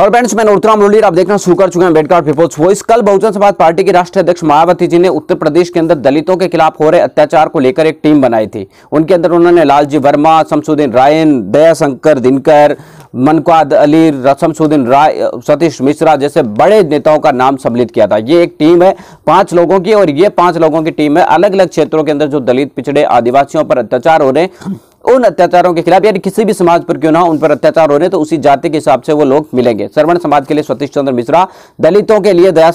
और फ्रेंड्स मैं नोतराम लोलियर आप देखना शुरू कर चुके हैं बेड कार्ड पीपल्स वॉइस कल बहुजन समाज पार्टी के राष्ट्रीय अध्यक्ष मायावती जी ने उत्तर प्रदेश के अंदर दलितों के खिलाफ हो रहे अत्याचार को लेकर एक टीम बनाई थी उनके अंदर उन्होंने लालजी वर्मा शमसुद्दीन रायन दयाशंकर दिनकर मनकुआद अली रसमसुद्दीन राय सतीश मिश्रा जैसे बड़े नेताओं का नाम सम्मिलित किया था ये एक टीम है पांच लोगों की और ये पांच लोगों की टीम है अलग अलग क्षेत्रों के अंदर जो दलित पिछड़े आदिवासियों पर अत्याचार हो रहे हैं उन अत्याचारों के खिलाफ यानी किसी भी समाज पर क्यों ना उन पर अत्याचार हो रहे तो उसी जाति के हिसाब से वो लोग मिलेंगे श्रवण समाज के लिए सतीश चंद्र मिश्रा दलितों के लिए दया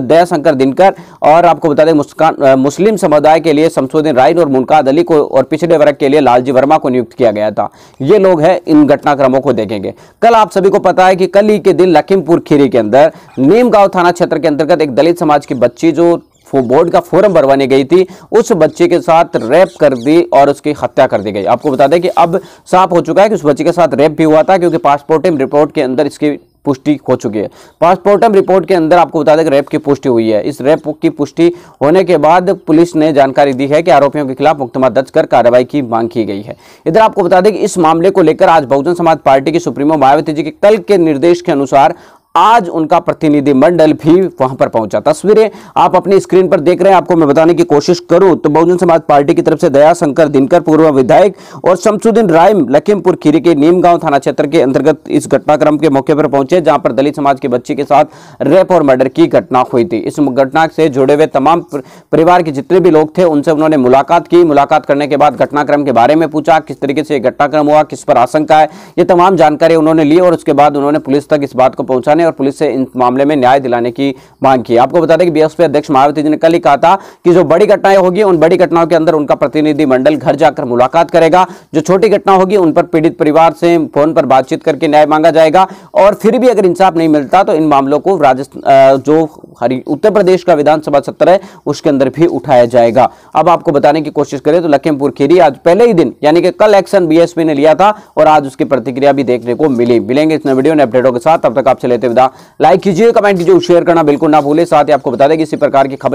दयाशंकर दिनकर और आपको बता दें मुस्लिम समुदाय के लिए संशोधन राइन और मुनका अली को और पिछड़े वर्ग के लिए लालजी वर्मा को नियुक्त किया गया था ये लोग हैं इन घटनाक्रमों को देखेंगे कल आप सभी को पता है कि कल ही के दिन लखीमपुर खीरी के अंदर नीमगांव थाना क्षेत्र के अंतर्गत एक दलित समाज की बच्ची जो बोर्ड का फॉर्म भरवाने गई थी उस बच्चे के साथ रेप कर दी और उसकी हत्या कर दी गई आपको बता दें कि अब साफ हो चुका है कि उस बच्चे के साथ रेप भी हुआ था क्योंकि पासपोर्टिम रिपोर्ट के अंदर इसकी पुष्टि हो चुकी है पासपोर्टम रिपोर्ट के अंदर आपको बता दें कि रेप की पुष्टि हुई है इस रेप की पुष्टि होने के बाद पुलिस ने जानकारी दी है कि आरोपियों के खिलाफ मुकदमा दर्ज कर कार्रवाई की मांग की गई है इधर आपको बता दें कि इस मामले को लेकर आज बहुजन समाज पार्टी की सुप्रीमो मायावती जी के कल के निर्देश के अनुसार आज उनका प्रतिनिधिमंडल भी वहां पर पहुंचा तस्वीरें आप अपनी स्क्रीन पर देख रहे हैं आपको मैं बताने की कोशिश करूं तो बहुजन समाज पार्टी की तरफ से दया शंकर दिनकर पूर्व विधायक और शमसुद्दीन राय लखीमपुर खीरी के नीमगांव थाना क्षेत्र के अंतर्गत इस घटनाक्रम के मौके पर पहुंचे जहां पर दलित समाज के बच्चे के साथ रेप और मर्डर की घटना हुई थी इस घटना से जुड़े हुए तमाम परिवार के जितने भी लोग थे उनसे उन्होंने मुलाकात की मुलाकात करने के बाद घटनाक्रम के बारे में पूछा किस तरीके से यह घटनाक्रम हुआ किस पर आशंका है ये तमाम जानकारी उन्होंने ली और उसके बाद उन्होंने पुलिस तक इस बात को पहुंचाने और पुलिस से इन मामले में न्याय दिलाने की मांग की आपको बता दें कि बीएसपी अध्यक्ष मायावती जी ने कल ही कहा था कि जो बड़ी घटनाएं होगी उन बड़ी घटनाओं के अंदर उनका प्रतिनिधिमंडल घर जाकर मुलाकात करेगा जो छोटी घटना होगी उन पर पीड़ित परिवार से फोन पर बातचीत करके न्याय मांगा जाएगा और फिर भी अगर इंसाफ नहीं मिलता तो इन मामलों को राजस्थान जो हरी उत्तर प्रदेश का विधानसभा सत्र है उसके अंदर भी उठाया जाएगा अब आपको बताने की कोशिश करें तो लखीमपुर खीरी आज पहले ही दिन यानी कि कल एक्शन बीएसपी ने लिया था और आज उसकी प्रतिक्रिया भी देखने को मिली मिलेंगे इस वीडियो ने अपडेटों के साथ अब तक आपसे लेते विदा लाइक कीजिए कमेंट कीजिए शेयर करना बिल्कुल ना भूले साथ ही आपको बता दें कि इसी प्रकार की खबर